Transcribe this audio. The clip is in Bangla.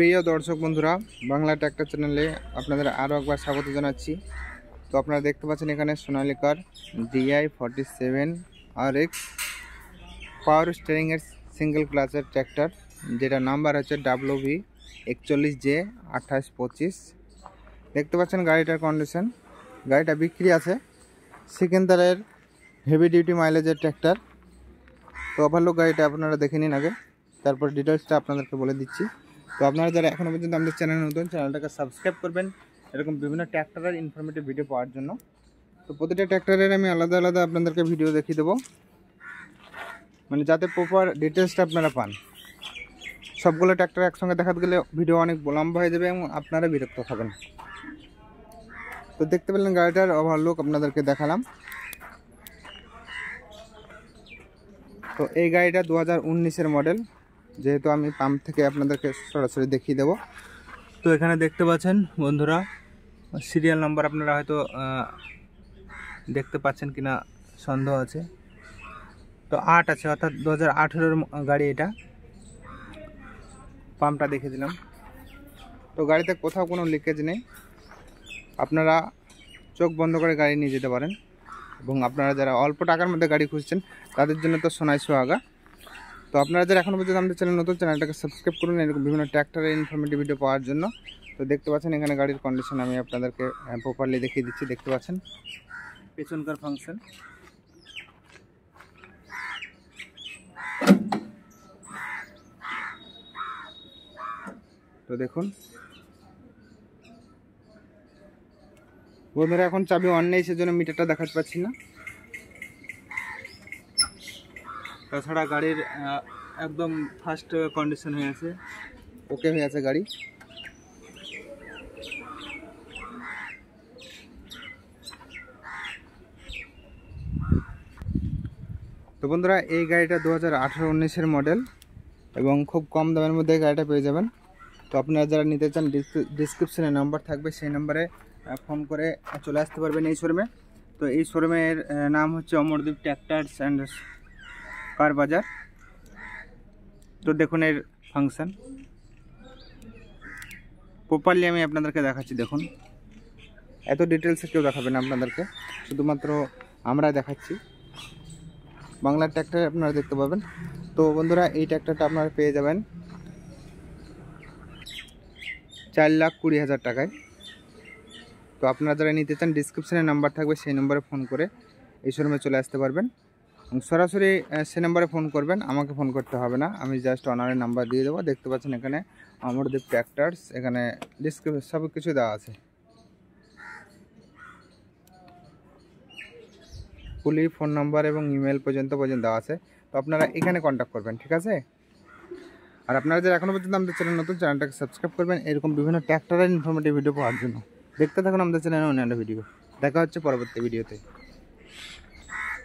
প্রিয় দর্শক বন্ধুরা বাংলা ট্র্যাক্টর চ্যানেলে আপনাদের আরও একবার স্বাগত জানাচ্ছি তো আপনারা দেখতে পাচ্ছেন এখানে সোনালিকার DI forty seven R X power স্টেরিংয়ের সিঙ্গেল ক্লাসের ট্র্যাক্টর যেটা নাম্বার হচ্ছে ডাব্লু ভি একচল্লিশ জে আঠাশ পঁচিশ দেখতে পাচ্ছেন গাড়িটার কন্ডিশন গাড়িটা বিক্রি আছে সেকেন্ডারের হেভি ডিউটি মাইলেজের ট্র্যাক্টর তো ওভারলোক গাড়িটা আপনারা দেখে নিন আগে তারপর ডিটেলসটা আপনাদেরকে বলে দিচ্ছি তো আপনারা যারা এখনও পর্যন্ত আমাদের চ্যানেল নতুন চ্যানেলটাকে সাবস্ক্রাইব করবেন এরকম বিভিন্ন ট্র্যাক্টরের ইনফরমেটিভ ভিডিও পাওয়ার জন্য তো প্রতিটা ট্র্যাক্টরের আমি আলাদা আলাদা আপনাদেরকে ভিডিও দেখিয়ে দেবো মানে যাতে প্রপার ডিটেলসটা আপনারা পান সবগুলো ট্র্যাক্টর একসঙ্গে দেখাতে গেলে ভিডিও অনেক বলম্ব হয়ে যাবে এবং আপনারা বিরক্ত হবেন তো দেখতে পেলেন গাড়িটার ওভারলুক আপনাদেরকে দেখালাম তো এই গাড়িটা দু হাজার মডেল যেহেতু আমি পাম্প থেকে আপনাদেরকে সরাসরি দেখিয়ে দেব তো এখানে দেখতে পাচ্ছেন বন্ধুরা সিরিয়াল নাম্বার আপনারা হয়তো দেখতে পাচ্ছেন কিনা সন্দেহ আছে তো আট আছে অর্থাৎ দু হাজার গাড়ি এটা পাম্পটা দেখে দিলাম তো গাড়িতে কোথাও কোনো লিকেজ নেই আপনারা চোখ বন্ধ করে গাড়ি নিয়ে যেতে পারেন এবং আপনারা যারা অল্প টাকার মধ্যে গাড়ি খুঁজছেন তাদের জন্য তো সোনাই সোহাগা তো আপনারা যারা এখন পর্যন্ত আমাদের চ্যানেল নতুন চ্যানেলটাকে সাবস্ক্রাইব করুন এরকম বিভিন্ন ট্র্যাক্টরের ইনফরমেটিভ ভিডিও পাওয়ার জন্য তো দেখতে পাচ্ছেন এখানে গাড়ির কন্ডিশন আমি আপনাদেরকে প্রপারলি দেখিয়ে দিচ্ছি দেখতে পাচ্ছেন পেছনকার ফাংশন তো দেখুন বন্ধুরা এখন চাবি অন নেই সেজন্য মিটারটা দেখাতে পাচ্ছি না তাছাড়া গাড়ির একদম ফার্স্ট কন্ডিশন হয়ে আছে ওকে হয়ে আছে গাড়ি তো বন্ধুরা এই গাড়িটা দু হাজার আঠারো উনিশের মডেল এবং খুব কম দামের মধ্যে গাড়িটা পেয়ে যাবেন তো আপনারা যারা নিতে চান ডিসক্রিপশনে নাম্বার থাকবে সেই নাম্বারে ফোন করে চলে আসতে পারবেন এই শোরুমে তো এই শোরুমের নাম হচ্ছে অমরদ্বীপ ট্র্যাক্টার্স অ্যান্ড কার বাজার তো দেখুন এর ফাংশান প্রপারলি আমি আপনাদেরকে দেখাচ্ছি দেখুন এত ডিটেলসে কেউ দেখাবে না আপনাদেরকে শুধুমাত্র আমরা দেখাচ্ছি বাংলার ট্র্যাক্টর আপনারা দেখতে পাবেন তো বন্ধুরা এই ট্র্যাক্টরটা আপনারা পেয়ে যাবেন চার লাখ কুড়ি হাজার টাকায় তো আপনারা যারা নিতে চান ডিসক্রিপশানে নাম্বার থাকবে সেই নম্বরে ফোন করে এই শোরুমে চলে আসতে পারবেন সরাসরি সে নাম্বারে ফোন করবেন আমাকে ফোন করতে হবে না আমি জাস্ট অনারের নাম্বার দিয়ে দেবো দেখতে পাচ্ছেন এখানে অমরদীপ ট্র্যাক্টার্স এখানে ডিসক্রিপশন সব কিছু দেওয়া আছে পুলি ফোন নাম্বার এবং ইমেল পর্যন্ত পর্যন্ত দেওয়া আছে তো আপনারা এখানে কন্ট্যাক্ট করবেন ঠিক আছে আর আপনারা যারা এখনও পর্যন্ত আমাদের চ্যানেল নতুন চ্যানেলটাকে সাবস্ক্রাইব করবেন এরকম বিভিন্ন ট্র্যাক্টরের ইনফরমেটিভ ভিডিও পাওয়ার জন্য দেখতে থাকুন আমাদের চ্যানেলে অন্যান্য ভিডিও দেখা হচ্ছে পরবর্তী ভিডিওতে